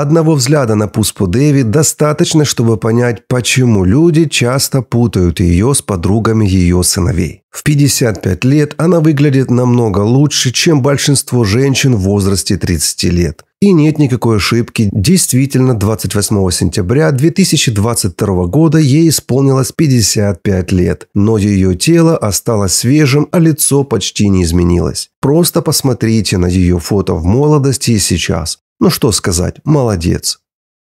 Одного взгляда на Пуспу Дэви достаточно, чтобы понять, почему люди часто путают ее с подругами ее сыновей. В 55 лет она выглядит намного лучше, чем большинство женщин в возрасте 30 лет. И нет никакой ошибки, действительно 28 сентября 2022 года ей исполнилось 55 лет, но ее тело осталось свежим, а лицо почти не изменилось. Просто посмотрите на ее фото в молодости и сейчас. Ну что сказать, молодец.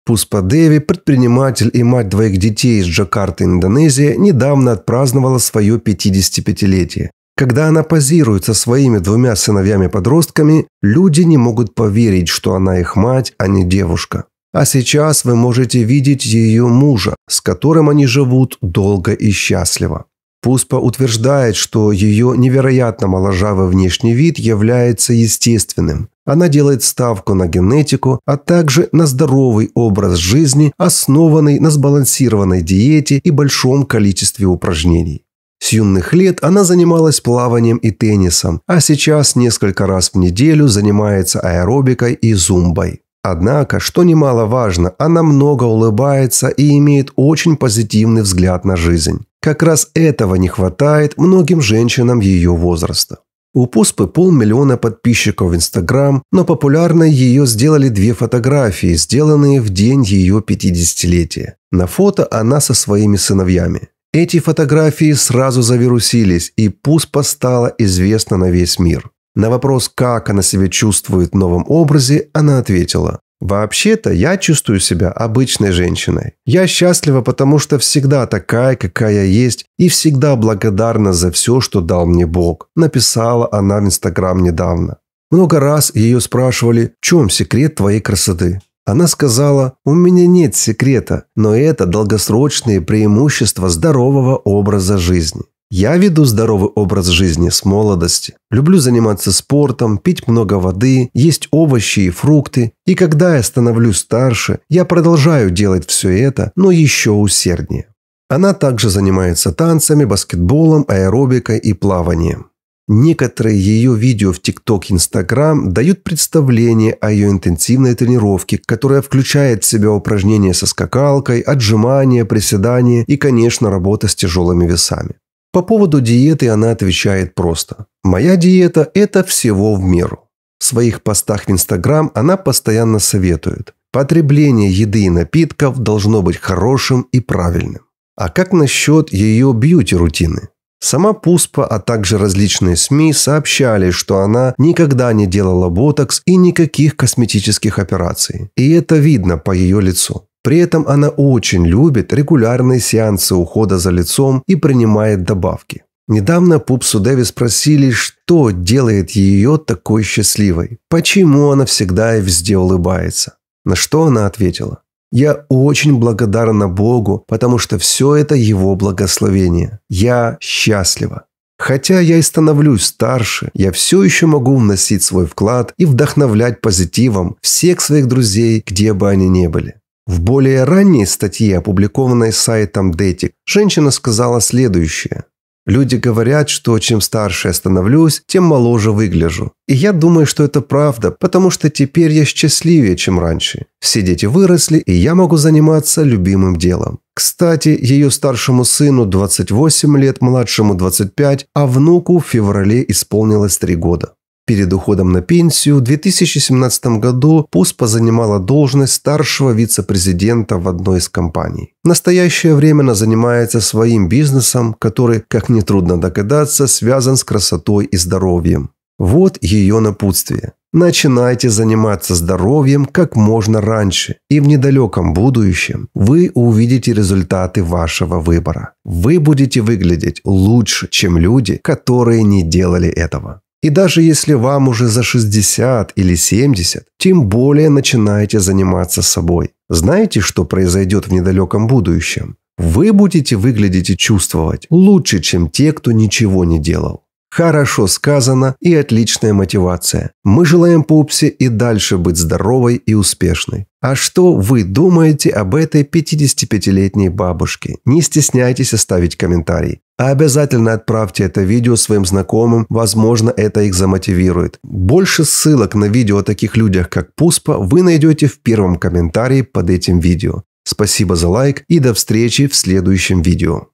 Пуспадеви, предприниматель и мать двоих детей из Джакарты, Индонезия, недавно отпраздновала свое 55-летие. Когда она позирует со своими двумя сыновьями-подростками, люди не могут поверить, что она их мать, а не девушка. А сейчас вы можете видеть ее мужа, с которым они живут долго и счастливо. Пуспа утверждает, что ее невероятно моложавый внешний вид является естественным. Она делает ставку на генетику, а также на здоровый образ жизни, основанный на сбалансированной диете и большом количестве упражнений. С юных лет она занималась плаванием и теннисом, а сейчас несколько раз в неделю занимается аэробикой и зумбой. Однако, что немаловажно, она много улыбается и имеет очень позитивный взгляд на жизнь. Как раз этого не хватает многим женщинам ее возраста. У Пуспы полмиллиона подписчиков в Инстаграм, но популярной ее сделали две фотографии, сделанные в день ее 50-летия. На фото она со своими сыновьями. Эти фотографии сразу завирусились, и Пуспа стала известна на весь мир. На вопрос, как она себя чувствует в новом образе, она ответила Вообще-то я чувствую себя обычной женщиной. Я счастлива, потому что всегда такая, какая есть, и всегда благодарна за все, что дал мне Бог», написала она в Инстаграм недавно. Много раз ее спрашивали, в чем секрет твоей красоты. Она сказала, у меня нет секрета, но это долгосрочные преимущества здорового образа жизни. Я веду здоровый образ жизни с молодости. Люблю заниматься спортом, пить много воды, есть овощи и фрукты. И когда я становлюсь старше, я продолжаю делать все это, но еще усерднее. Она также занимается танцами, баскетболом, аэробикой и плаванием. Некоторые ее видео в TikTok и Instagram дают представление о ее интенсивной тренировке, которая включает в себя упражнения со скакалкой, отжимания, приседания и, конечно, работа с тяжелыми весами. По поводу диеты она отвечает просто. «Моя диета – это всего в меру». В своих постах в Инстаграм она постоянно советует. Потребление еды и напитков должно быть хорошим и правильным. А как насчет ее бьюти-рутины? Сама Пуспа, а также различные СМИ сообщали, что она никогда не делала ботокс и никаких косметических операций. И это видно по ее лицу. При этом она очень любит регулярные сеансы ухода за лицом и принимает добавки. Недавно Пупсу Дэви спросили, что делает ее такой счастливой, почему она всегда и везде улыбается. На что она ответила. «Я очень благодарна Богу, потому что все это Его благословение. Я счастлива. Хотя я и становлюсь старше, я все еще могу вносить свой вклад и вдохновлять позитивом всех своих друзей, где бы они ни были. В более ранней статье, опубликованной сайтом Dating, женщина сказала следующее. Люди говорят, что чем старше я становлюсь, тем моложе выгляжу. И я думаю, что это правда, потому что теперь я счастливее, чем раньше. Все дети выросли, и я могу заниматься любимым делом. Кстати, ее старшему сыну 28 лет, младшему 25, а внуку в феврале исполнилось 3 года. Перед уходом на пенсию в 2017 году Пуспа занимала должность старшего вице-президента в одной из компаний. В настоящее время она занимается своим бизнесом, который, как нетрудно догадаться, связан с красотой и здоровьем. Вот ее напутствие. Начинайте заниматься здоровьем как можно раньше, и в недалеком будущем вы увидите результаты вашего выбора. Вы будете выглядеть лучше, чем люди, которые не делали этого. И даже если вам уже за 60 или 70, тем более начинаете заниматься собой. Знаете, что произойдет в недалеком будущем? Вы будете выглядеть и чувствовать лучше, чем те, кто ничего не делал. Хорошо сказано и отличная мотивация. Мы желаем Пупсе и дальше быть здоровой и успешной. А что вы думаете об этой 55-летней бабушке? Не стесняйтесь оставить комментарий. А обязательно отправьте это видео своим знакомым, возможно, это их замотивирует. Больше ссылок на видео о таких людях, как Пуспа, вы найдете в первом комментарии под этим видео. Спасибо за лайк и до встречи в следующем видео.